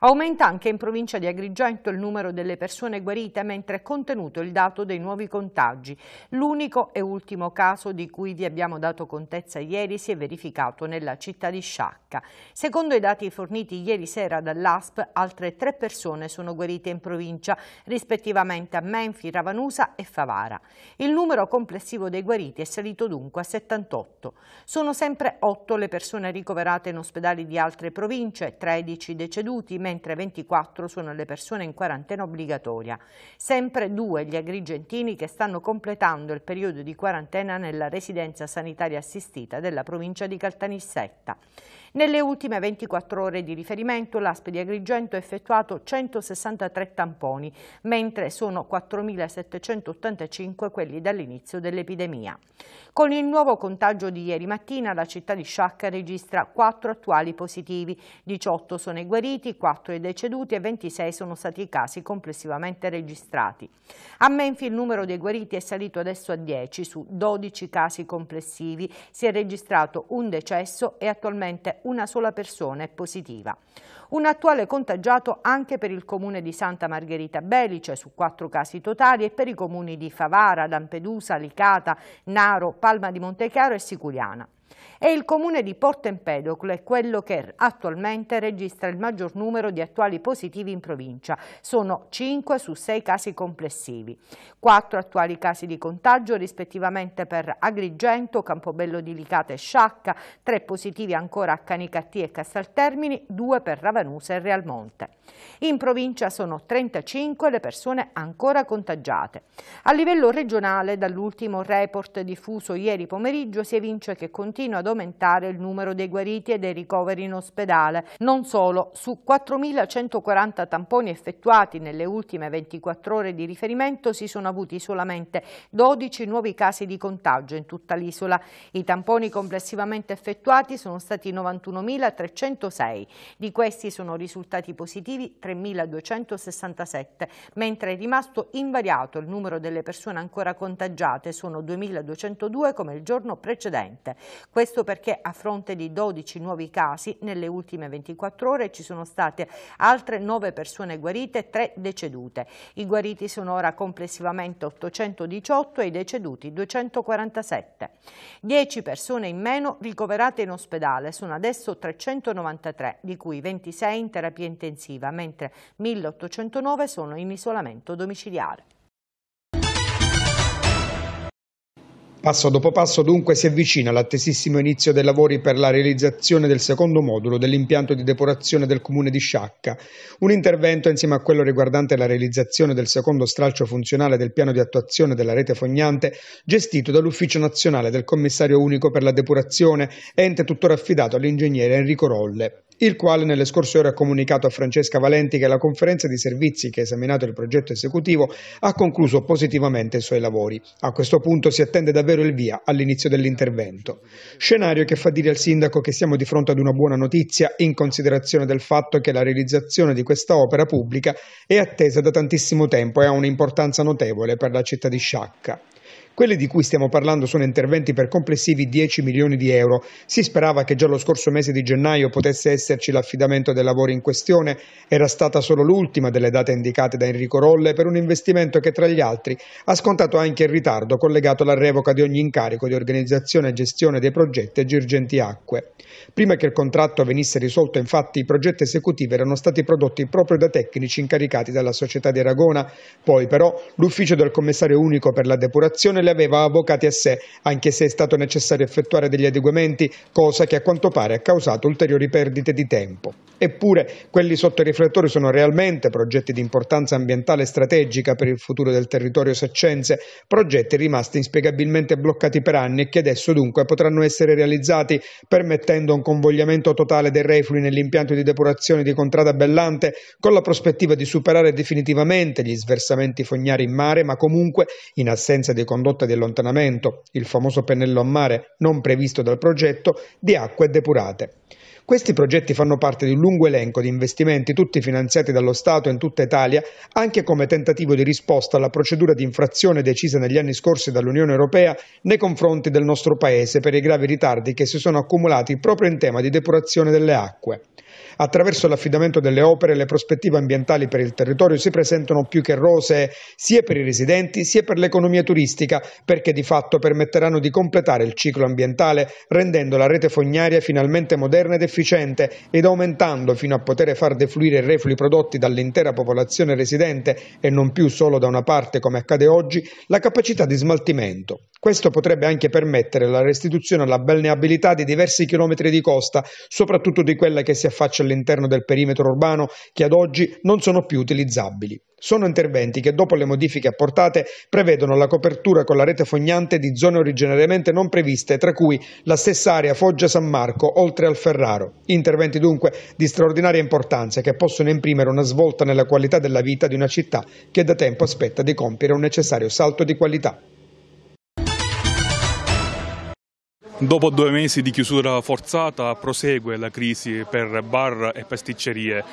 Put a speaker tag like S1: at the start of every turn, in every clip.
S1: Aumenta anche in provincia di Agrigento
S2: il numero delle persone guarite mentre è contenuto il dato dei nuovi contagi. L'unico e ultimo caso di cui vi abbiamo dato contezza ieri si è verificato nella città di Sciacca. Secondo i dati forniti ieri sera dall'ASP, altre tre persone sono guarite in provincia, rispettivamente a Menfi, Ravanusa e Favara. Il numero complessivo dei guariti è salito dunque a 78. Sono sempre 8 le persone ricoverate in ospedali di altre province, 13 deceduti, mentre 24 sono le persone in quarantena obbligatoria. Sempre due gli agrigentini che stanno completando il periodo di quarantena nella residenza sanitaria assistita della provincia di Caltanissetta. Nelle ultime 24 ore di riferimento l'ASP di Agrigento ha effettuato 163 tamponi, mentre sono 4.785 quelli dall'inizio dell'epidemia. Con il nuovo contagio di ieri mattina la città di Sciacca registra 4 attuali positivi, 18 sono i guariti, 4 i deceduti e 26 sono stati i casi complessivamente registrati. A Menfi il numero dei guariti è salito adesso a 10 su 12 casi complessivi, si è registrato un decesso e attualmente un una sola persona è positiva. Un attuale contagiato anche per il comune di Santa Margherita Belice su quattro casi totali e per i comuni di Favara, Lampedusa, Licata, Naro, Palma di Montechiaro e Siculiana e il comune di Porto Empedocle, quello che attualmente registra il maggior numero di attuali positivi in provincia. Sono 5 su 6 casi complessivi. 4 attuali casi di contagio rispettivamente per Agrigento, Campobello di Licata e Sciacca, 3 positivi ancora a Canicattì e Castaltermini, 2 per Ravanusa e Realmonte. In provincia sono 35 le persone ancora contagiate. A livello regionale, dall'ultimo report diffuso ieri pomeriggio, si evince che continua ad aumentare il numero dei guariti e dei ricoveri in ospedale. Non solo, su 4.140 tamponi effettuati nelle ultime 24 ore di riferimento si sono avuti solamente 12 nuovi casi di contagio in tutta l'isola. I tamponi complessivamente effettuati sono stati 91.306, di questi sono risultati positivi 3.267, mentre è rimasto invariato il numero delle persone ancora contagiate, sono 2.202 come il giorno precedente. Questo questo perché a fronte di 12 nuovi casi nelle ultime 24 ore ci sono state altre 9 persone guarite e 3 decedute. I guariti sono ora complessivamente 818 e i deceduti 247. 10 persone in meno ricoverate in ospedale sono adesso 393, di cui 26 in terapia intensiva, mentre 1809 sono in isolamento domiciliare.
S3: Passo dopo passo dunque si avvicina l'attesissimo inizio dei lavori per la realizzazione del secondo modulo dell'impianto di depurazione del comune di Sciacca, un intervento insieme a quello riguardante la realizzazione del secondo stralcio funzionale del piano di attuazione della rete fognante gestito dall'Ufficio Nazionale del Commissario Unico per la Depurazione, ente tuttora affidato all'ingegnere Enrico Rolle il quale nelle scorse ore ha comunicato a Francesca Valenti che la conferenza di servizi che ha esaminato il progetto esecutivo ha concluso positivamente i suoi lavori. A questo punto si attende davvero il via all'inizio dell'intervento. Scenario che fa dire al sindaco che siamo di fronte ad una buona notizia in considerazione del fatto che la realizzazione di questa opera pubblica è attesa da tantissimo tempo e ha un'importanza notevole per la città di Sciacca. Quelli di cui stiamo parlando sono interventi per complessivi 10 milioni di euro. Si sperava che già lo scorso mese di gennaio potesse esserci l'affidamento dei lavori in questione, era stata solo l'ultima delle date indicate da Enrico Rolle per un investimento che tra gli altri ha scontato anche il ritardo collegato alla revoca di ogni incarico di organizzazione e gestione dei progetti a Girgenti Acque. Prima che il contratto venisse risolto infatti i progetti esecutivi erano stati prodotti proprio da tecnici incaricati dalla società di Aragona, poi però l'ufficio del commissario unico per la depurazione le aveva avvocati a sé, anche se è stato necessario effettuare degli adeguamenti, cosa che a quanto pare ha causato ulteriori perdite di tempo. Eppure quelli sotto i riflettori sono realmente progetti di importanza ambientale e strategica per il futuro del territorio saccense, progetti rimasti inspiegabilmente bloccati per anni e che adesso dunque potranno essere realizzati permettendo un convogliamento totale dei reflui nell'impianto di depurazione di Contrada Bellante con la prospettiva di superare definitivamente gli sversamenti fognari in mare, ma comunque, in assenza di condotte rotta di allontanamento, il famoso pennello a mare non previsto dal progetto, di acque depurate. Questi progetti fanno parte di un lungo elenco di investimenti tutti finanziati dallo Stato in tutta Italia, anche come tentativo di risposta alla procedura di infrazione decisa negli anni scorsi dall'Unione Europea nei confronti del nostro Paese per i gravi ritardi che si sono accumulati proprio in tema di depurazione delle acque. Attraverso l'affidamento delle opere le prospettive ambientali per il territorio si presentano più che rosee sia per i residenti sia per l'economia turistica, perché di fatto permetteranno di completare il ciclo ambientale rendendo la rete fognaria finalmente moderna ed efficiente ed aumentando fino a poter far defluire i reflui prodotti dall'intera popolazione residente e non più solo da una parte come accade oggi, la capacità di smaltimento. Questo potrebbe anche permettere la restituzione alla balneabilità di diversi chilometri di costa, soprattutto di quella che si affaccia all'interno del perimetro urbano che ad oggi non sono più utilizzabili. Sono interventi che, dopo le modifiche apportate, prevedono la copertura con la rete fognante di zone originariamente non previste, tra cui la stessa area Foggia-San Marco, oltre al Ferraro. Interventi dunque di straordinaria importanza che possono imprimere una svolta nella qualità della vita di una città che da tempo aspetta di compiere un necessario salto di qualità.
S4: Dopo due mesi di chiusura forzata prosegue la crisi per bar e pasticcerie.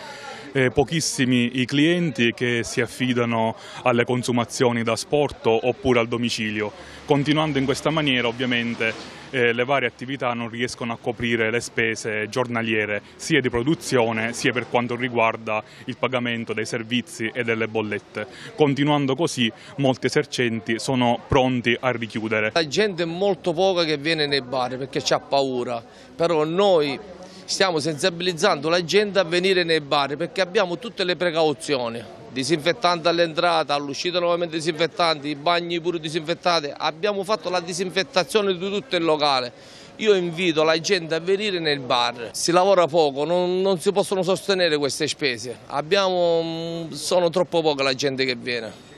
S4: Eh, pochissimi i clienti che si affidano alle consumazioni da sport oppure al domicilio. Continuando in questa maniera ovviamente eh, le varie attività non riescono a coprire le spese giornaliere sia di produzione sia per quanto riguarda il pagamento dei servizi e delle bollette. Continuando così molti esercenti sono pronti a richiudere. La gente è molto poca che viene nei bar perché ha paura, però noi stiamo
S1: sensibilizzando la gente a venire nei bar perché abbiamo tutte le precauzioni, disinfettante all'entrata, all'uscita nuovamente disinfettanti, i bagni pure disinfettati, abbiamo fatto la disinfettazione di tutto il locale. Io invito la gente a venire nel bar, si lavora poco, non, non si possono sostenere queste spese, abbiamo, mm, sono troppo poca la gente che viene.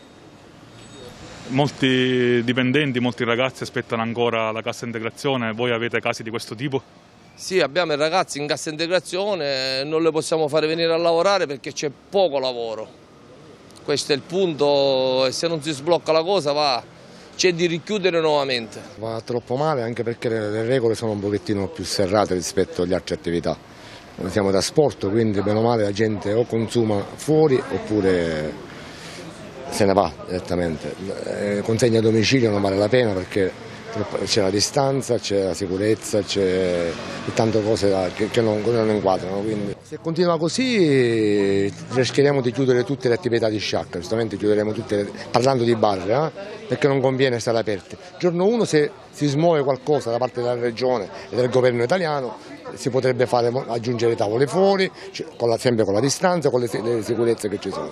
S4: Molti dipendenti, molti ragazzi aspettano ancora la cassa integrazione, voi avete casi di questo tipo? Sì, abbiamo i ragazzi in cassa
S1: integrazione, non le possiamo fare venire a lavorare perché c'è poco lavoro. Questo è il punto e se non si sblocca la cosa c'è di richiudere nuovamente.
S5: Va troppo male anche perché le regole sono un pochettino più serrate rispetto alle altre attività. Noi siamo da sport, quindi bene o male la gente o consuma fuori oppure se ne va direttamente. Eh, consegna a domicilio non vale la pena perché c'è la distanza, c'è la sicurezza, c'è tante cose che, non, non inquadrano. Quindi. Se continua così rischieremo di chiudere tutte le attività di sciacca, giustamente chiuderemo tutte, parlando di barre, eh, perché non conviene stare aperte. Giorno 1 se si smuove qualcosa da parte della regione e del governo italiano si potrebbe fare, aggiungere tavole fuori, cioè, con la, sempre con la distanza, con le, le, sicurezze che ci sono.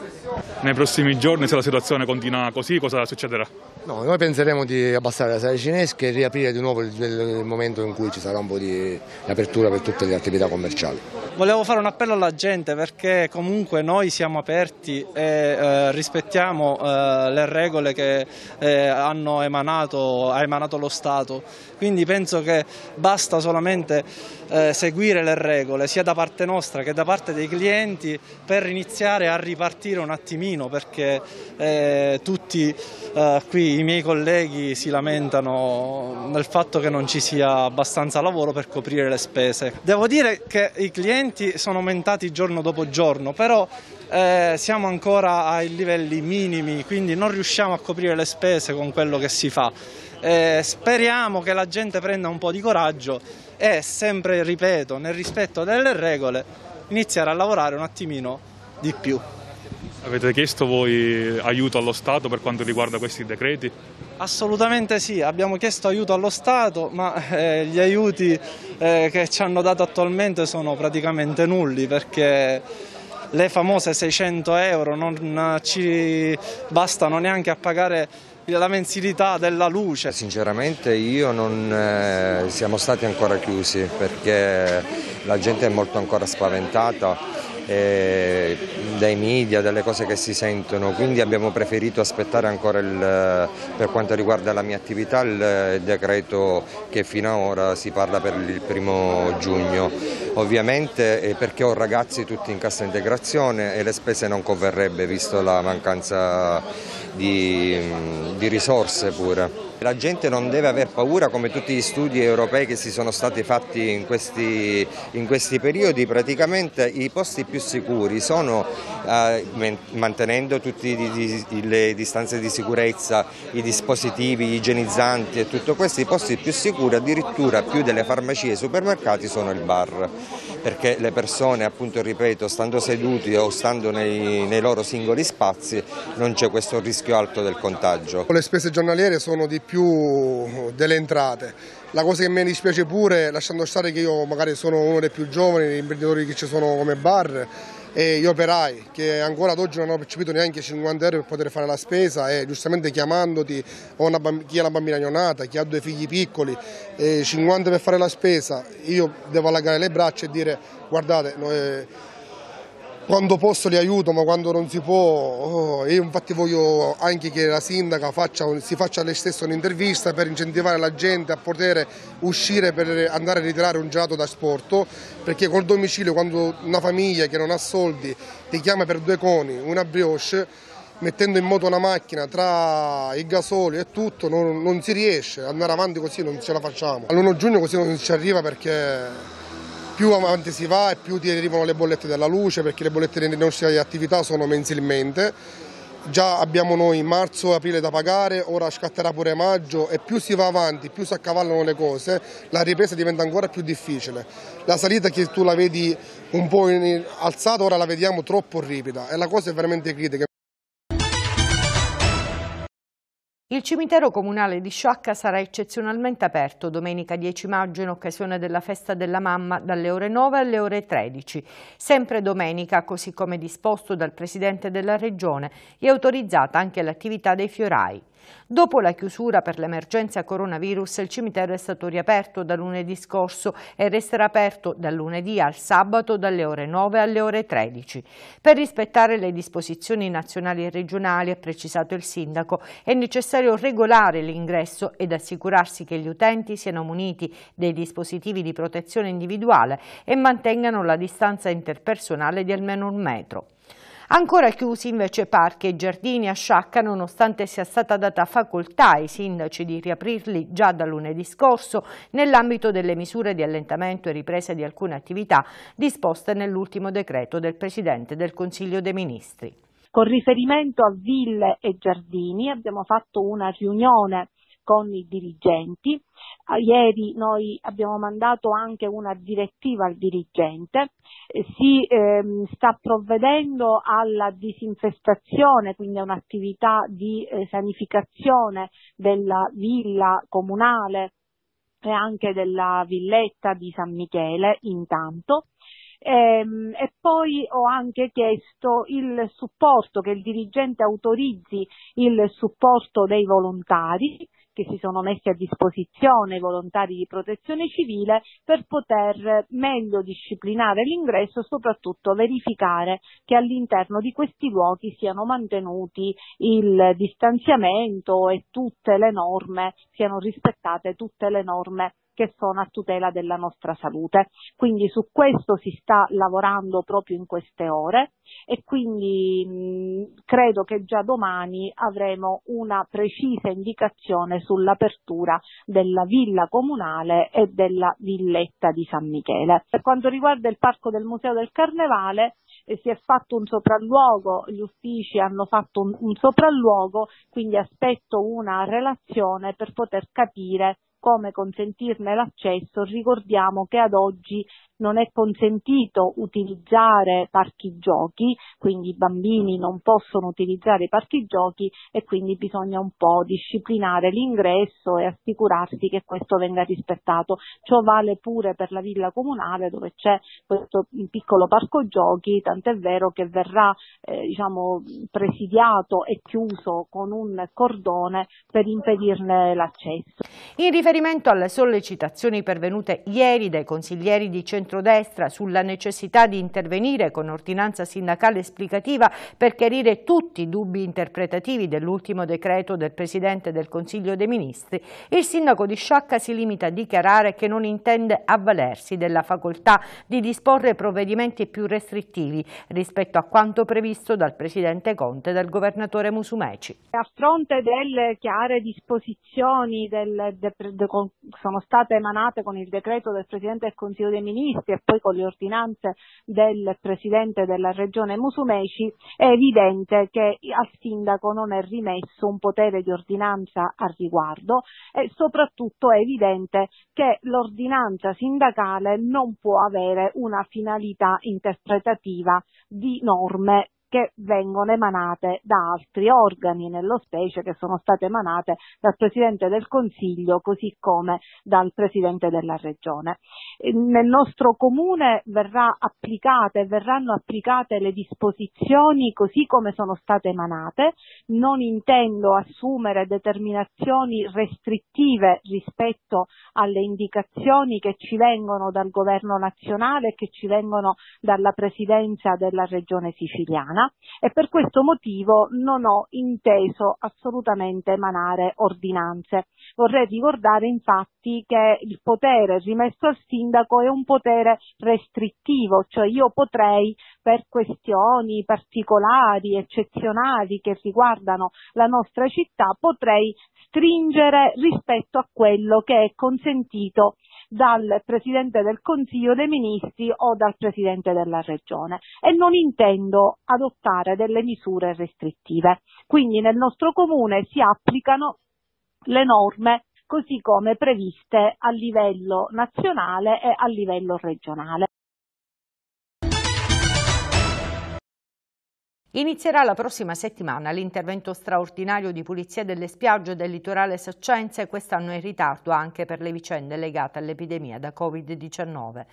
S4: Nei prossimi giorni se la situazione continua così cosa succederà? No, noi penseremo di abbassare la sala
S5: cinesca e riaprire di nuovo il, il, il momento in cui ci sarà un po' di apertura per tutte le attività commerciali.
S6: Volevo fare un appello alla gente perché comunque noi siamo aperti e eh, rispettiamo eh, le regole che eh, hanno emanato, ha emanato lo Stato quindi penso che basta solamente eh, seguire le regole sia da parte nostra che da parte dei clienti per iniziare a ripartire un attimino perché eh, tutti eh, qui i miei colleghi si lamentano del fatto che non ci sia abbastanza lavoro per coprire le spese. Devo dire che i clienti sono aumentati giorno dopo giorno, però eh, siamo ancora ai livelli minimi, quindi non riusciamo a coprire le spese con quello che si fa. Eh, speriamo che la gente prenda un po' di coraggio e sempre, ripeto, nel rispetto delle regole, iniziare a lavorare un attimino di
S4: più. Avete chiesto voi aiuto allo Stato per quanto riguarda questi decreti?
S6: Assolutamente sì, abbiamo chiesto aiuto allo Stato, ma eh, gli aiuti eh, che ci hanno dato attualmente sono praticamente nulli perché le famose 600 euro non eh, ci bastano neanche a pagare la mensilità della luce. Sinceramente
S7: io non eh, siamo stati ancora chiusi perché la gente è molto ancora spaventata eh, dai media, dalle cose che si sentono, quindi abbiamo preferito aspettare ancora il, per quanto riguarda la mia attività il decreto che fino ad ora si parla per il primo giugno, ovviamente eh, perché ho ragazzi tutti in cassa integrazione e le spese non converrebbe visto la mancanza di, di risorse pure. La gente non deve aver paura, come tutti gli studi europei che si sono stati fatti in questi, in questi periodi, praticamente i posti più sicuri sono, eh, mantenendo tutte le distanze di sicurezza, i dispositivi, igienizzanti e tutto questo, i posti più sicuri addirittura più delle farmacie e supermercati sono il bar perché le persone, appunto ripeto, stando seduti o stando nei, nei loro singoli spazi non c'è questo rischio alto del contagio. Le
S8: spese giornaliere sono di più delle entrate. La cosa che mi dispiace pure, lasciando stare che io magari sono uno dei più giovani, gli imprenditori che ci sono come bar, e gli operai che ancora ad oggi non hanno percepito neanche 50 euro per poter fare la spesa e giustamente chiamandoti una, chi ha una bambina neonata, chi ha due figli piccoli, 50 per fare la spesa, io devo allargare le braccia e dire guardate, noi, eh, quando posso li aiuto ma quando non si può oh, io infatti voglio anche che la sindaca faccia, si faccia lei stessa un'intervista per incentivare la gente a poter uscire per andare a ritirare un gelato da sporto perché col domicilio quando una famiglia che non ha soldi ti chiama per due coni, una brioche mettendo in moto una macchina tra il gasolio e tutto non, non si riesce, andare avanti così non ce la facciamo. All'1 giugno così non ci arriva perché più avanti si va e più ti arrivano le bollette della luce perché le bollette delle nostre attività sono mensilmente. Già abbiamo noi marzo e aprile da pagare, ora scatterà pure maggio e più si va avanti, più si accavallano le cose, la ripresa diventa ancora più difficile. La salita che tu la vedi un po' alzata, ora la vediamo troppo ripida e la cosa è veramente critica.
S2: Il cimitero comunale di Sciacca sarà eccezionalmente aperto domenica 10 maggio in occasione della festa della mamma dalle ore 9 alle ore 13. Sempre domenica, così come disposto dal Presidente della Regione, è autorizzata anche l'attività dei fiorai. Dopo la chiusura per l'emergenza coronavirus, il cimitero è stato riaperto da lunedì scorso e resterà aperto dal lunedì al sabato dalle ore 9 alle ore 13. Per rispettare le disposizioni nazionali e regionali, ha precisato il sindaco, è necessario regolare l'ingresso ed assicurarsi che gli utenti siano muniti dei dispositivi di protezione individuale e mantengano la distanza interpersonale di almeno un metro. Ancora chiusi invece parchi e giardini a Sciacca nonostante sia stata data facoltà ai sindaci di riaprirli già da lunedì scorso nell'ambito delle misure di allentamento e ripresa di alcune attività disposte nell'ultimo decreto del Presidente del Consiglio dei Ministri.
S9: Con riferimento a ville e giardini abbiamo fatto una riunione con i dirigenti. Ah, ieri noi abbiamo mandato anche una direttiva al dirigente, eh, si ehm, sta provvedendo alla disinfestazione, quindi a un'attività di eh, sanificazione della villa comunale e anche della villetta di San Michele intanto. Ehm, e, poi ho anche chiesto il supporto, che il dirigente autorizzi il supporto dei volontari che si sono messi a disposizione, i volontari di protezione civile, per poter meglio disciplinare l'ingresso e soprattutto verificare che all'interno di questi luoghi siano mantenuti il distanziamento e tutte le norme, siano rispettate tutte le norme che sono a tutela della nostra salute. Quindi su questo si sta lavorando proprio in queste ore e quindi mh, credo che già domani avremo una precisa indicazione sull'apertura della villa comunale e della villetta di San Michele. Per quanto riguarda il parco del Museo del Carnevale, eh, si è fatto un sopralluogo, gli uffici hanno fatto un, un sopralluogo, quindi aspetto una relazione per poter capire come consentirne l'accesso, ricordiamo che ad oggi non è consentito utilizzare parchi giochi, quindi i bambini non possono utilizzare i parchi giochi e quindi bisogna un po' disciplinare l'ingresso e assicurarsi che questo venga rispettato. Ciò vale pure per la villa comunale dove c'è questo piccolo parco giochi, tant'è vero che verrà eh, diciamo, presidiato e chiuso con un cordone per impedirne l'accesso. In
S2: riferimento alle sollecitazioni pervenute ieri dai consiglieri di Centro centrodestra sulla necessità di intervenire con ordinanza sindacale esplicativa per chiarire tutti i dubbi interpretativi dell'ultimo decreto del Presidente del Consiglio dei Ministri, il sindaco di Sciacca si limita a dichiarare che non intende avvalersi della facoltà di disporre provvedimenti più restrittivi rispetto a quanto previsto dal Presidente Conte e dal Governatore Musumeci.
S9: A fronte delle chiare disposizioni del, de, de, sono state emanate con il decreto del Presidente del Consiglio dei Ministri, previsti e poi con le ordinanze del Presidente della Regione Musumeci, è evidente che al Sindaco non è rimesso un potere di ordinanza al riguardo e soprattutto è evidente che l'ordinanza sindacale non può avere una finalità interpretativa di norme che vengono emanate da altri organi, nello specie che sono state emanate dal Presidente del Consiglio così come dal Presidente della Regione. Nel nostro Comune verrà applicate, verranno applicate le disposizioni così come sono state emanate, non intendo assumere determinazioni restrittive rispetto alle indicazioni che ci vengono dal Governo nazionale e che ci vengono dalla Presidenza della Regione siciliana italiana e per questo motivo non ho inteso assolutamente emanare ordinanze. Vorrei ricordare infatti che il potere rimesso al sindaco è un potere restrittivo, cioè io potrei per questioni particolari, eccezionali che riguardano la nostra città, potrei stringere rispetto a quello che è consentito dal Presidente del Consiglio dei Ministri o dal Presidente della Regione e non intendo adottare delle misure restrittive. Quindi nel nostro Comune si applicano le norme così come previste a livello nazionale e a livello regionale. Inizierà la prossima settimana
S2: l'intervento straordinario di pulizia delle spiagge del litorale saccense, quest'anno in ritardo anche per le vicende legate all'epidemia da Covid-19.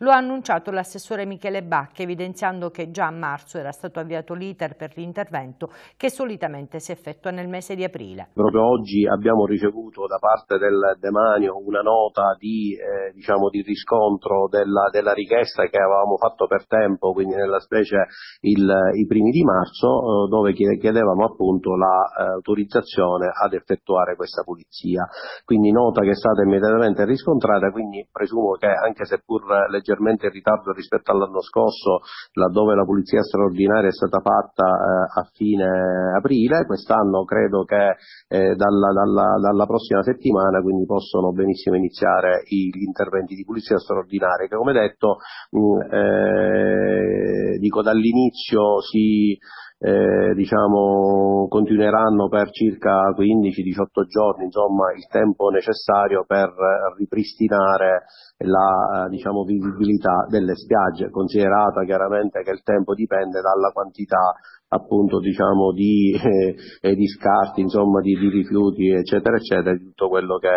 S2: Lo ha annunciato l'assessore Michele Bacchi, evidenziando che già a marzo era stato avviato l'iter per l'intervento che solitamente si effettua nel mese di aprile.
S1: Proprio oggi abbiamo ricevuto da parte del demanio una nota di, eh, diciamo di riscontro della, della, richiesta che avevamo fatto per tempo, quindi nella specie il, i primi di marzo, eh, dove chiedevamo appunto l'autorizzazione la, eh, ad effettuare questa pulizia. Quindi nota che è stata immediatamente riscontrata, quindi presumo che anche seppur leggendo leggermente in ritardo rispetto all'anno scorso, laddove la pulizia straordinaria è stata fatta eh, a fine aprile, quest'anno credo che eh, dalla, dalla, dalla, prossima settimana quindi possono benissimo iniziare gli interventi di pulizia straordinaria che come detto mh, mm, eh, dico dall'inizio si eh, diciamo, continueranno per circa 15-18 giorni insomma, il tempo necessario per ripristinare la eh, diciamo, visibilità delle spiagge, considerata chiaramente che il tempo dipende dalla quantità appunto diciamo di, eh, eh, di scarti, insomma di, di, rifiuti eccetera eccetera, di tutto quello che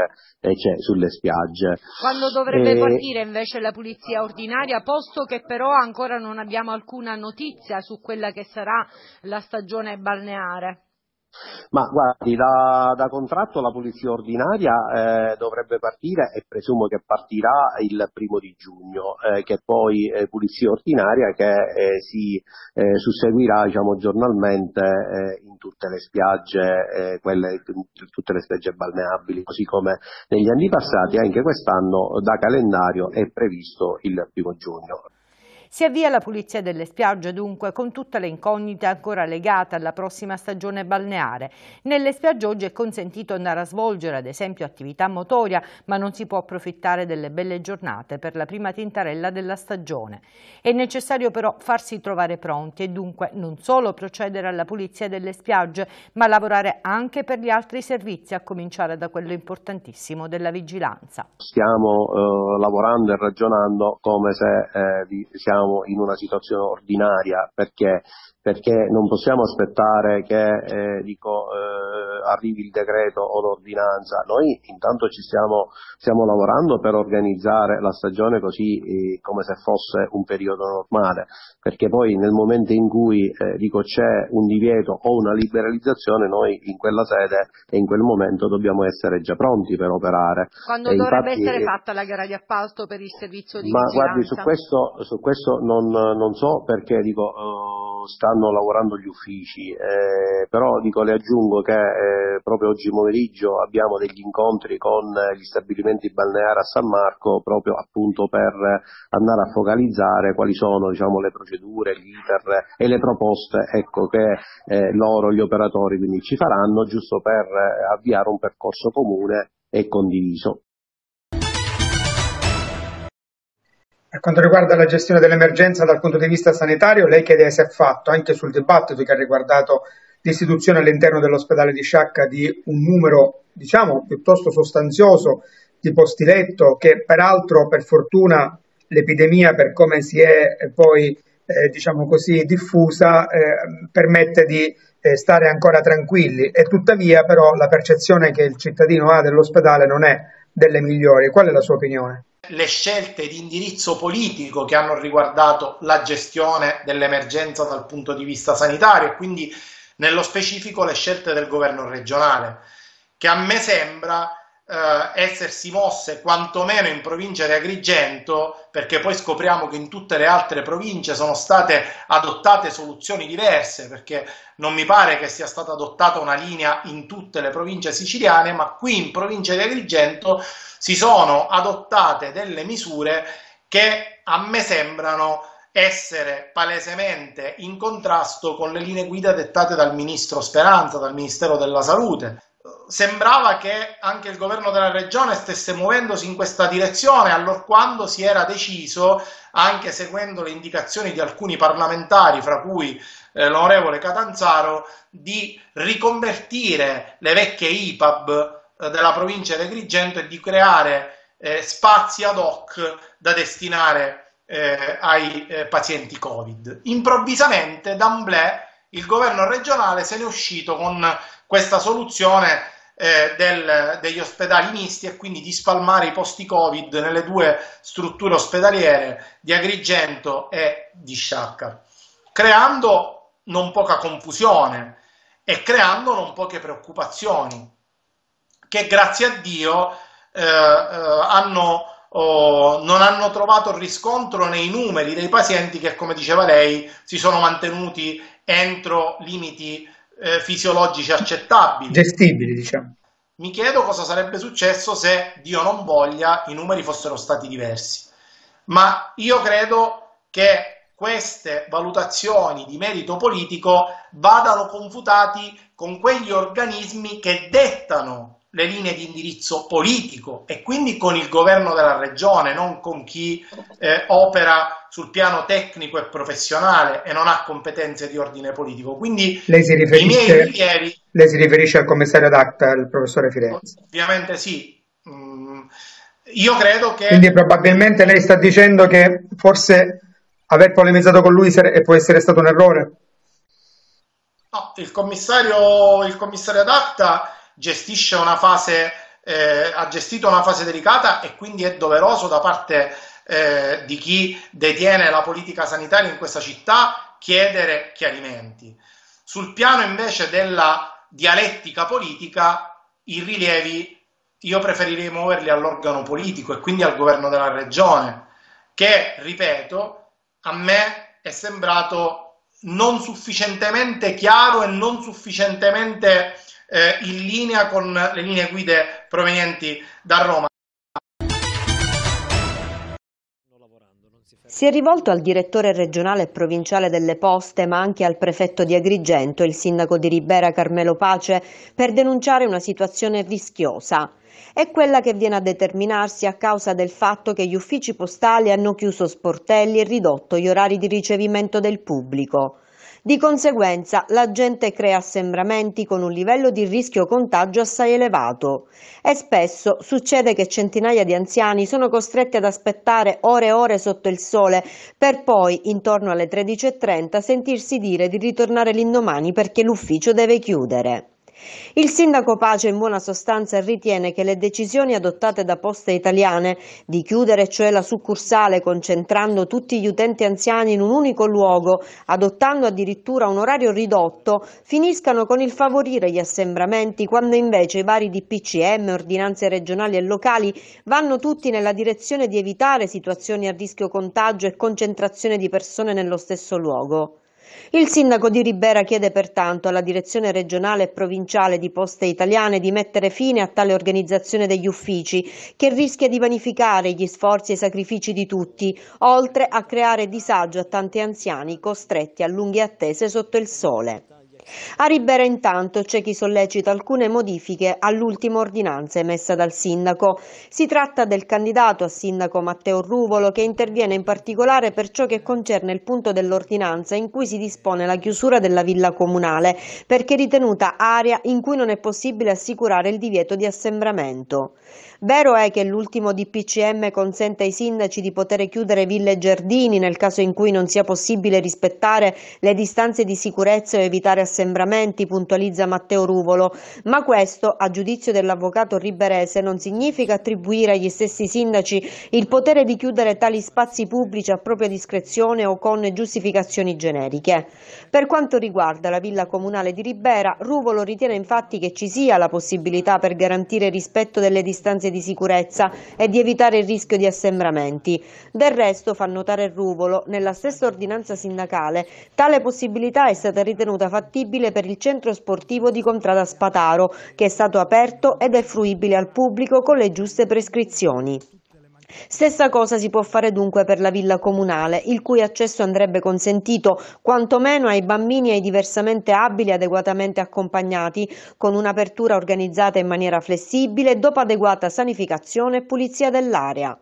S1: eh, c'è sulle spiagge.
S2: Quando dovrebbe e... Eh, partire invece la pulizia ordinaria, posto che però ancora non abbiamo alcuna notizia su quella che sarà la stagione balneare?
S1: Ma guardi, da, da, contratto la pulizia ordinaria eh, dovrebbe partire e presumo che partirà il primo di giugno, eh, che poi eh, pulizia ordinaria che eh, si eh, susseguirà diciamo, giornalmente eh, in tutte le spiagge, quelle, tutte le spiagge balneabili, così come negli anni passati, anche quest'anno da calendario è previsto il primo giugno.
S2: Si avvia la pulizia delle spiagge dunque con tutte le incognite ancora legate alla prossima stagione balneare. Nelle spiagge oggi è consentito andare a svolgere ad esempio attività motoria ma non si può approfittare delle belle giornate per la prima tintarella della stagione. È necessario però farsi trovare pronti e dunque non solo procedere alla pulizia delle spiagge ma lavorare anche per gli altri servizi a cominciare da quello importantissimo della vigilanza.
S1: Stiamo eh, lavorando e ragionando come se eh, siamo troviamo in una situazione ordinaria perché perché non possiamo aspettare che eh, dico, eh, arrivi il decreto o l'ordinanza, noi intanto ci stiamo, stiamo lavorando per organizzare la stagione così eh, come se fosse un periodo normale, perché poi nel momento in cui eh, dico, c'è un divieto o una liberalizzazione noi in quella sede e in quel momento dobbiamo essere già pronti per operare.
S2: Quando e dovrebbe infatti, essere eh, fatta la gara di appalto per il servizio di ma vigilanza? Ma guardi, su
S1: questo, su questo non, non, so perché dico, eh, sta stanno lavorando gli uffici, eh, però dico, le aggiungo che eh, proprio oggi pomeriggio abbiamo degli incontri con gli stabilimenti balneari a San Marco proprio appunto per andare a focalizzare quali sono diciamo, le procedure, gli iter e le proposte ecco, che eh, loro, gli operatori, quindi ci faranno giusto per eh, avviare un percorso comune e condiviso.
S3: Per quanto riguarda la gestione dell'emergenza dal punto di vista sanitario, lei che idea si è fatto anche sul dibattito che ha riguardato l'istituzione all'interno dell'ospedale di Sciacca di un numero, diciamo, piuttosto sostanzioso di posti letto che peraltro per fortuna l'epidemia per come si è eh, poi eh, diciamo così diffusa eh, permette di eh, stare ancora tranquilli e tuttavia però la percezione che il cittadino ha dell'ospedale non è delle migliori. Qual è la sua opinione?
S10: le scelte di indirizzo politico che hanno riguardato la gestione dell'emergenza dal punto di vista sanitario e quindi nello specifico le scelte del governo regionale, che a me sembra eh, essersi mosse quantomeno in provincia di Agrigento, perché poi scopriamo che in tutte le altre province sono state adottate soluzioni diverse, perché non mi pare che sia stata adottata una linea in tutte le province siciliane, ma qui in provincia di Agrigento si sono adottate delle misure che a me sembrano essere palesemente in contrasto con le linee guida dettate dal ministro Speranza, dal Ministero della Salute sembrava che anche il governo della regione stesse muovendosi in questa direzione, allora quando si era deciso, anche seguendo le indicazioni di alcuni parlamentari, fra cui eh, l'onorevole Catanzaro, di riconvertire le vecchie IPAB eh, della provincia di Agrigento e di creare eh, spazi ad hoc da destinare eh, ai eh, pazienti Covid. Improvvisamente, d'amblè, il governo regionale se ne è uscito con questa soluzione eh, del, degli ospedali misti e quindi di spalmare i posti Covid nelle due strutture ospedaliere di Agrigento e di Sciacca, creando non poca confusione e creando non poche preoccupazioni che grazie a Dio eh, eh, hanno, oh, non hanno trovato riscontro nei numeri dei pazienti che, come diceva lei, si sono mantenuti entro limiti eh, fisiologici accettabili.
S3: Gestibili, diciamo.
S10: Mi chiedo cosa sarebbe successo se, Dio non voglia, i numeri fossero stati diversi. Ma io credo che queste valutazioni di merito politico vadano confutati con quegli organismi che dettano le linee di indirizzo politico e quindi con il governo della regione, non con chi eh, opera sul piano tecnico e professionale e non ha competenze di ordine politico. Quindi lei si riferisce, rilievi,
S3: lei si riferisce al commissario d'ACTA, il professore Firenze?
S10: Ovviamente sì. Mm, io credo che... Quindi
S3: probabilmente lei sta dicendo che forse aver polemizzato con lui può essere stato un errore?
S10: No, il commissario, il commissario d'ACTA gestisce una fase, eh, ha gestito una fase delicata e quindi è doveroso da parte eh, di chi detiene la politica sanitaria in questa città chiedere chiarimenti. Sul piano invece della dialettica politica, i rilievi io preferirei muoverli all'organo politico e quindi al governo della regione, che, ripeto, a me è sembrato non sufficientemente chiaro e non sufficientemente eh, in linea con le linee guida provenienti da Roma.
S11: Si è rivolto al direttore regionale e provinciale delle poste, ma anche al prefetto di Agrigento, il sindaco di Ribera Carmelo Pace, per denunciare una situazione rischiosa. È quella che viene a determinarsi a causa del fatto che gli uffici postali hanno chiuso sportelli e ridotto gli orari di ricevimento del pubblico. Di conseguenza la gente crea assembramenti con un livello di rischio contagio assai elevato e spesso succede che centinaia di anziani sono costretti ad aspettare ore e ore sotto il sole per poi intorno alle 13.30 sentirsi dire di ritornare l'indomani perché l'ufficio deve chiudere. Il sindaco Pace in buona sostanza ritiene che le decisioni adottate da poste italiane di chiudere cioè la succursale concentrando tutti gli utenti anziani in un unico luogo, adottando addirittura un orario ridotto, finiscano con il favorire gli assembramenti quando invece i vari DPCM, ordinanze regionali e locali vanno tutti nella direzione di evitare situazioni a rischio contagio e concentrazione di persone nello stesso luogo. Il sindaco di Ribera chiede pertanto alla direzione regionale e provinciale di Poste Italiane di mettere fine a tale organizzazione degli uffici che rischia di vanificare gli sforzi e i sacrifici di tutti, oltre a creare disagio a tanti anziani costretti a lunghe attese sotto il sole. A Ribera intanto c'è chi sollecita alcune modifiche all'ultima ordinanza emessa dal sindaco. Si tratta del candidato a sindaco Matteo Ruvolo che interviene in particolare per ciò che concerne il punto dell'ordinanza in cui si dispone la chiusura della villa comunale perché ritenuta area in cui non è possibile assicurare il divieto di assembramento. Vero è che l'ultimo DPCM consente ai sindaci di poter chiudere ville e giardini nel caso in cui non sia possibile rispettare le distanze di sicurezza o evitare assembramento assembramenti, puntualizza Matteo Ruvolo, ma questo, a giudizio dell'avvocato riberese, non significa attribuire agli stessi sindaci il potere di chiudere tali spazi pubblici a propria discrezione o con giustificazioni generiche. Per quanto riguarda la villa comunale di Ribera, Ruvolo ritiene infatti che ci sia la possibilità per garantire il rispetto delle distanze di sicurezza e di evitare il rischio di assembramenti. Del resto, fa notare Ruvolo, nella stessa ordinanza sindacale, tale possibilità è stata ritenuta fattibile disponibile per il centro sportivo di Contrada Spataro, che è stato aperto ed è fruibile al pubblico con le giuste prescrizioni. Stessa cosa si può fare dunque per la villa comunale, il cui accesso andrebbe consentito quantomeno ai bambini e ai diversamente abili adeguatamente accompagnati, con un'apertura organizzata in maniera flessibile dopo adeguata sanificazione e pulizia dell'area.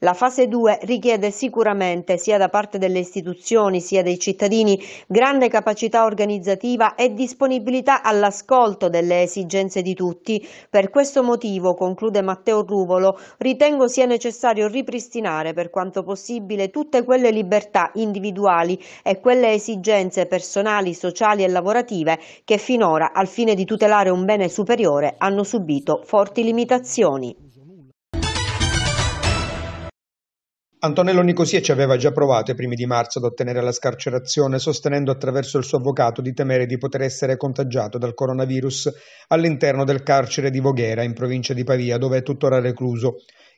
S11: La fase 2 richiede sicuramente, sia da parte delle istituzioni sia dei cittadini, grande capacità organizzativa e disponibilità all'ascolto delle esigenze di tutti. Per questo motivo, conclude Matteo Ruvolo, ritengo sia necessario ripristinare per quanto possibile tutte quelle libertà individuali e quelle esigenze personali, sociali e lavorative che finora, al fine di tutelare un bene superiore, hanno subito forti limitazioni.
S3: Antonello ci aveva già provato ai primi di marzo ad ottenere la scarcerazione, sostenendo attraverso il suo avvocato di temere di poter essere contagiato dal coronavirus all'interno del carcere di Voghera, in provincia di Pavia, dove è tuttora recluso.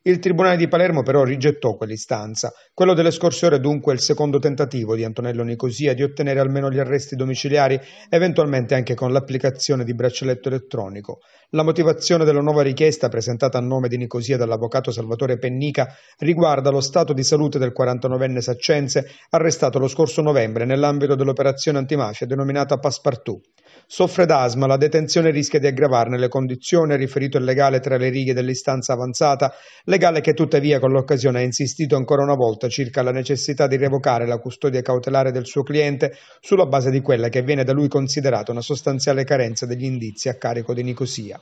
S3: Il tribunale di Palermo però rigettò quell'istanza. Quello delle scorse ore è dunque il secondo tentativo di Antonello Nicosia di ottenere almeno gli arresti domiciliari, eventualmente anche con l'applicazione di braccialetto elettronico. La motivazione della nuova richiesta presentata a nome di Nicosia dall'avvocato Salvatore Pennica riguarda lo stato di salute del 49enne Saccenze arrestato lo scorso novembre nell'ambito dell'operazione antimafia denominata Passepartout. Soffre d'asma, la detenzione rischia di aggravarne le condizioni, riferito il legale tra le righe dell'istanza avanzata, legale che tuttavia con l'occasione ha insistito ancora una volta circa la necessità di revocare la custodia cautelare del suo cliente sulla base di quella che viene da lui considerata una sostanziale carenza degli indizi a carico di Nicosia.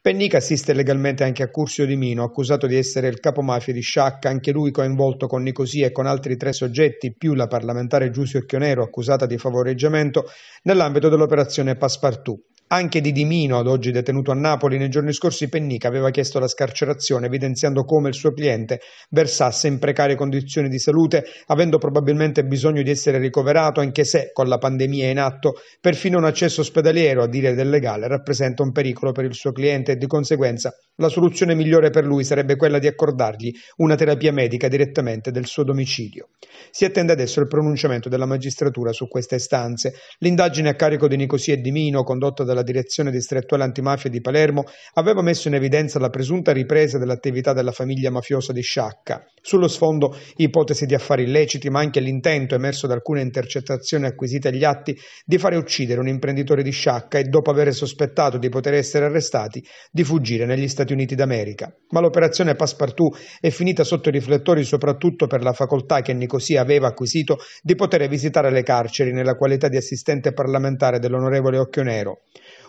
S3: Pennica assiste legalmente anche a Curzio Di Mino, accusato di essere il capomafia di Sciacca, anche lui coinvolto con Nicosia e con altri tre soggetti, più la parlamentare Giusio Occhionero, accusata di favoreggiamento, nell'ambito dell'operazione Passepartout. Anche Di Dimino, ad oggi detenuto a Napoli, nei giorni scorsi Pennica aveva chiesto la scarcerazione, evidenziando come il suo cliente versasse in precarie condizioni di salute, avendo probabilmente bisogno di essere ricoverato, anche se, con la pandemia in atto, perfino un accesso ospedaliero, a dire del legale, rappresenta un pericolo per il suo cliente e di conseguenza la soluzione migliore per lui sarebbe quella di accordargli una terapia medica direttamente del suo domicilio. Si attende adesso il pronunciamento della magistratura su queste istanze. L'indagine a carico di Nicosia e Di Mino, condotta dalla la direzione distrettuale antimafia di Palermo aveva messo in evidenza la presunta ripresa dell'attività della famiglia mafiosa di Sciacca. Sullo sfondo ipotesi di affari illeciti, ma anche l'intento emerso da alcune intercettazioni acquisite agli atti di fare uccidere un imprenditore di Sciacca e dopo aver sospettato di poter essere arrestati, di fuggire negli Stati Uniti d'America. Ma l'operazione Passepartout è finita sotto i riflettori soprattutto per la facoltà che Nicosia aveva acquisito di poter visitare le carceri nella qualità di assistente parlamentare dell'onorevole Nero.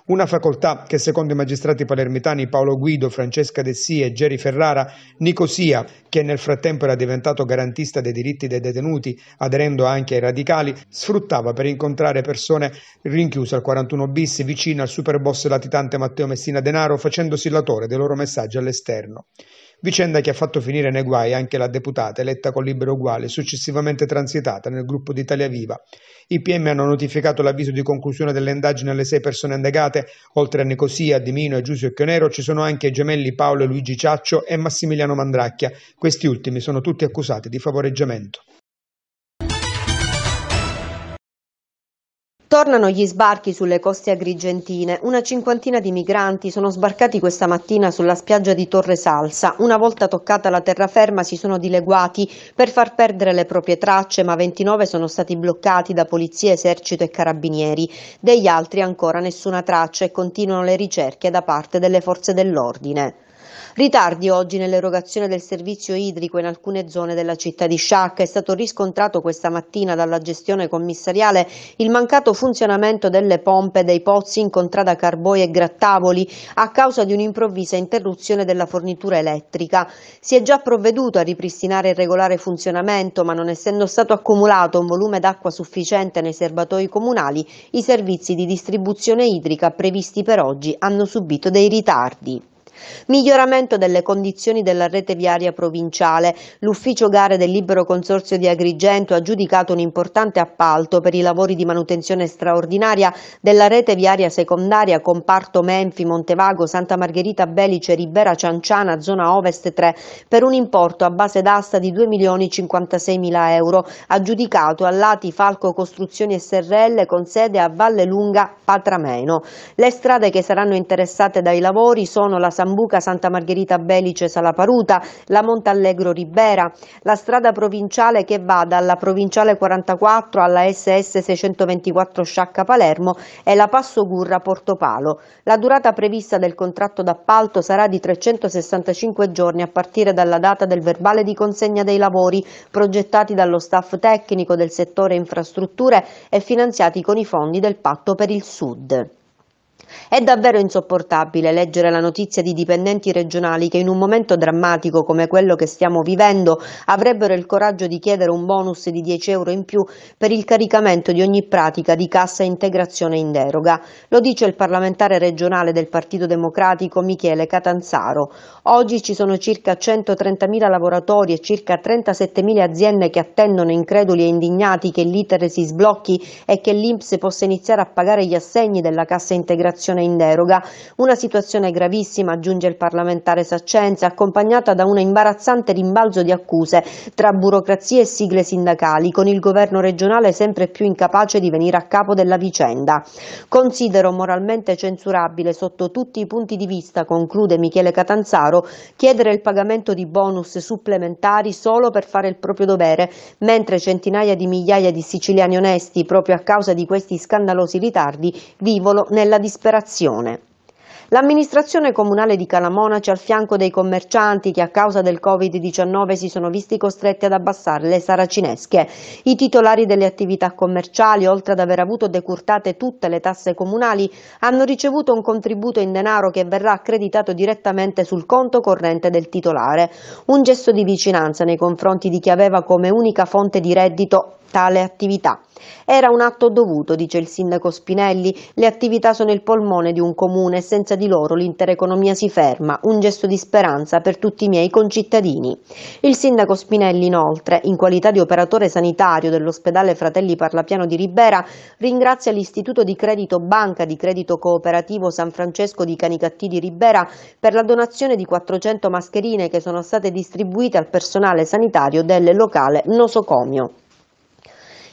S3: Una facoltà che secondo i magistrati palermitani Paolo Guido, Francesca Dessi e Geri Ferrara, Nicosia, che nel frattempo era diventato garantista dei diritti dei detenuti, aderendo anche ai radicali, sfruttava per incontrare persone rinchiuse al 41 bis vicino al superboss latitante Matteo Messina Denaro, facendosi latore dei loro messaggi all'esterno vicenda che ha fatto finire nei guai anche la deputata eletta con Libero Uguale, successivamente transitata nel gruppo d'Italia Viva. I PM hanno notificato l'avviso di conclusione delle indagini alle sei persone indagate, oltre a Nicosia, Dimino e Giusio Chionero ci sono anche i gemelli Paolo e Luigi Ciaccio e Massimiliano Mandracchia, questi ultimi sono tutti accusati di favoreggiamento.
S11: Tornano gli sbarchi sulle coste agrigentine. Una cinquantina di migranti sono sbarcati questa mattina sulla spiaggia di Torre Salsa. Una volta toccata la terraferma si sono dileguati per far perdere le proprie tracce, ma 29 sono stati bloccati da polizia, esercito e carabinieri. Degli altri ancora nessuna traccia e continuano le ricerche da parte delle forze dell'ordine. Ritardi oggi nell'erogazione del servizio idrico in alcune zone della città di Sciacca. È stato riscontrato questa mattina dalla gestione commissariale il mancato funzionamento delle pompe dei pozzi in contrada Carboi e Grattavoli a causa di un'improvvisa interruzione della fornitura elettrica. Si è già provveduto a ripristinare il regolare funzionamento, ma non essendo stato accumulato un volume d'acqua sufficiente nei serbatoi comunali, i servizi di distribuzione idrica previsti per oggi hanno subito dei ritardi. Miglioramento delle condizioni della rete viaria provinciale. L'ufficio gare del Libero Consorzio di Agrigento ha giudicato un importante appalto per i lavori di manutenzione straordinaria della rete viaria secondaria comparto Menfi, Montevago, Santa Margherita Belice, Ribera Cianciana, zona ovest 3 per un importo a base d'asta di 2 milioni 56 mila euro aggiudicato a Lati Falco Costruzioni SRL con sede a Valle Lunga Patrameno. Le strade che saranno interessate dai lavori sono la San Sambuca, Santa Margherita Belice, Salaparuta, la Montallegro Ribera, la strada provinciale che va dalla provinciale 44 alla SS 624 Sciacca Palermo e la Passo Gurra Porto Palo. La durata prevista del contratto d'appalto sarà di 365 giorni a partire dalla data del verbale di consegna dei lavori progettati dallo staff tecnico del settore infrastrutture e finanziati con i fondi del Patto per il Sud. È davvero insopportabile leggere la notizia di dipendenti regionali che in un momento drammatico come quello che stiamo vivendo avrebbero il coraggio di chiedere un bonus di 10 euro in più per il caricamento di ogni pratica di cassa integrazione in deroga. Lo dice il parlamentare regionale del Partito Democratico Michele Catanzaro. Oggi ci sono circa 130.000 lavoratori e circa 37.000 aziende che attendono increduli e indignati che l'iter si sblocchi e che l'Inps possa iniziare a pagare gli assegni della cassa integrazione immigrazione in deroga. Una situazione gravissima, aggiunge il parlamentare Saccenza, accompagnata da un imbarazzante rimbalzo di accuse tra burocrazie e sigle sindacali, con il governo regionale sempre più incapace di venire a capo della vicenda. Considero moralmente censurabile sotto tutti i punti di vista, conclude Michele Catanzaro, chiedere il pagamento di bonus supplementari solo per fare il proprio dovere, mentre centinaia di migliaia di siciliani onesti, proprio a causa di questi scandalosi ritardi, vivono nella disperazione disperazione. L'amministrazione comunale di Calamonaci al fianco dei commercianti che a causa del Covid-19 si sono visti costretti ad abbassare le saracinesche. I titolari delle attività commerciali, oltre ad aver avuto decurtate tutte le tasse comunali, hanno ricevuto un contributo in denaro che verrà accreditato direttamente sul conto corrente del titolare. Un gesto di vicinanza nei confronti di chi aveva come unica fonte di reddito tale attività. Era un atto dovuto, dice il sindaco Spinelli, le attività sono il polmone di un comune e senza di loro l'intera economia si ferma, un gesto di speranza per tutti i miei concittadini. Il sindaco Spinelli inoltre, in qualità di operatore sanitario dell'ospedale Fratelli Parlapiano di Ribera, ringrazia l'Istituto di Credito Banca di Credito Cooperativo San Francesco di Canicattì di Ribera per la donazione di 400 mascherine che sono state distribuite al personale sanitario del locale nosocomio.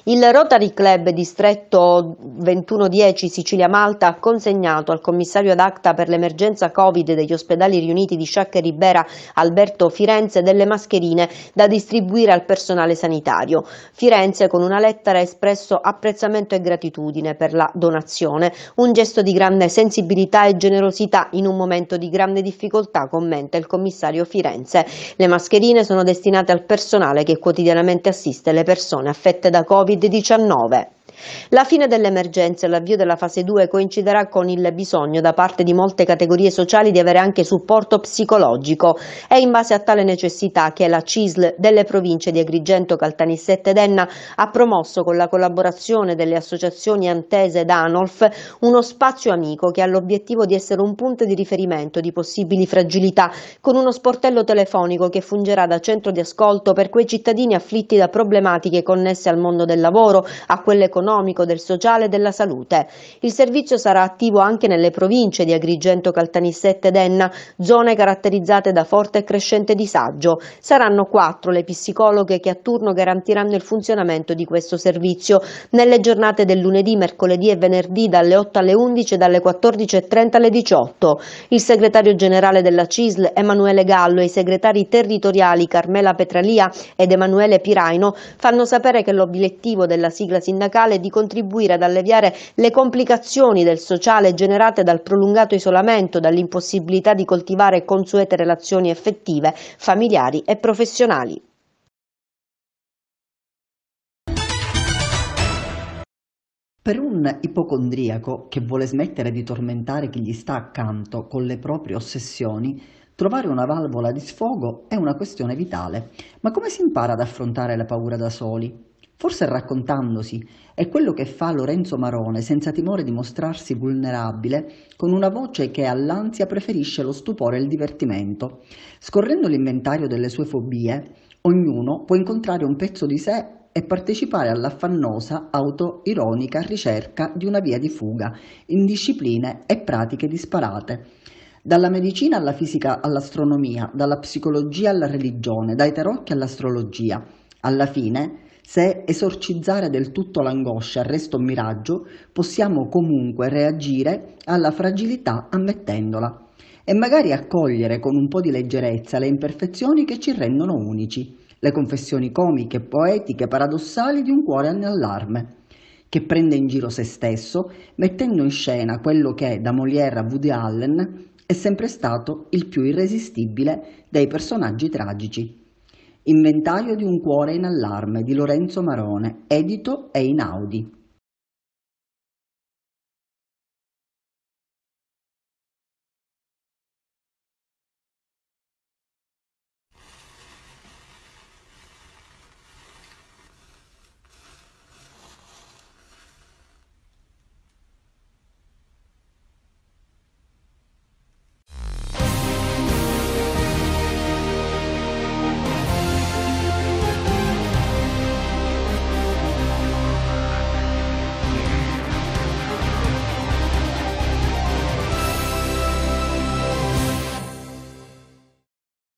S11: Il Rotary Club Distretto 2110 Sicilia-Malta ha consegnato al commissario ad acta per l'emergenza Covid degli ospedali riuniti di Sciacca e Ribera Alberto Firenze delle mascherine da distribuire al personale sanitario. Firenze con una lettera ha espresso apprezzamento e gratitudine per la donazione, un gesto di grande sensibilità e generosità in un momento di grande difficoltà, commenta il commissario Firenze. Le mascherine sono destinate al personale che quotidianamente assiste le persone affette da Covid Covid-19 la fine dell'emergenza e l'avvio della fase 2 coinciderà con il bisogno da parte di molte categorie sociali di avere anche supporto psicologico. È in base a tale necessità che la CISL delle province di Agrigento, Caltanissette ed Enna ha promosso con la collaborazione delle associazioni Antese ed Anolf uno spazio amico che ha l'obiettivo di essere un punto di riferimento di possibili fragilità con uno sportello telefonico che fungerà da centro di ascolto per quei cittadini afflitti da problematiche connesse al mondo del lavoro, a quelle economiche economico, del sociale e della salute. Il servizio sarà attivo anche nelle province di Agrigento, Caltanissette ed Enna, zone caratterizzate da forte e crescente disagio. Saranno quattro le psicologhe che a turno garantiranno il funzionamento di questo servizio nelle giornate del lunedì, mercoledì e venerdì dalle 8 alle 11 e dalle 14.30 alle 18. Il segretario generale della CISL Emanuele Gallo e i segretari territoriali Carmela Petralia ed Emanuele Piraino fanno sapere che l'obiettivo della sigla sindacale e di contribuire ad alleviare le complicazioni del sociale generate dal prolungato isolamento, dall'impossibilità di coltivare consuete relazioni effettive, familiari e professionali.
S12: Per un ipocondriaco che vuole smettere di tormentare chi gli sta accanto con le proprie ossessioni, trovare una valvola di sfogo è una questione vitale. Ma come si impara ad affrontare la paura da soli? Forse raccontandosi, è quello che fa Lorenzo Marone senza timore di mostrarsi vulnerabile, con una voce che all'ansia preferisce lo stupore e il divertimento. Scorrendo l'inventario delle sue fobie, ognuno può incontrare un pezzo di sé e partecipare all'affannosa, autoironica ricerca di una via di fuga, in discipline e pratiche disparate. Dalla medicina alla fisica all'astronomia, dalla psicologia alla religione, dai tarocchi all'astrologia. Alla fine, se esorcizzare del tutto l'angoscia resta un miraggio, possiamo comunque reagire alla fragilità ammettendola e magari accogliere con un po' di leggerezza le imperfezioni che ci rendono unici, le confessioni comiche, poetiche, paradossali di un cuore nell'allarme che prende in giro se stesso, mettendo in scena quello che, da Molière a Woody Allen, è sempre stato il più irresistibile dei personaggi tragici. Inventario di un cuore in allarme di Lorenzo Marone, edito
S1: Einaudi.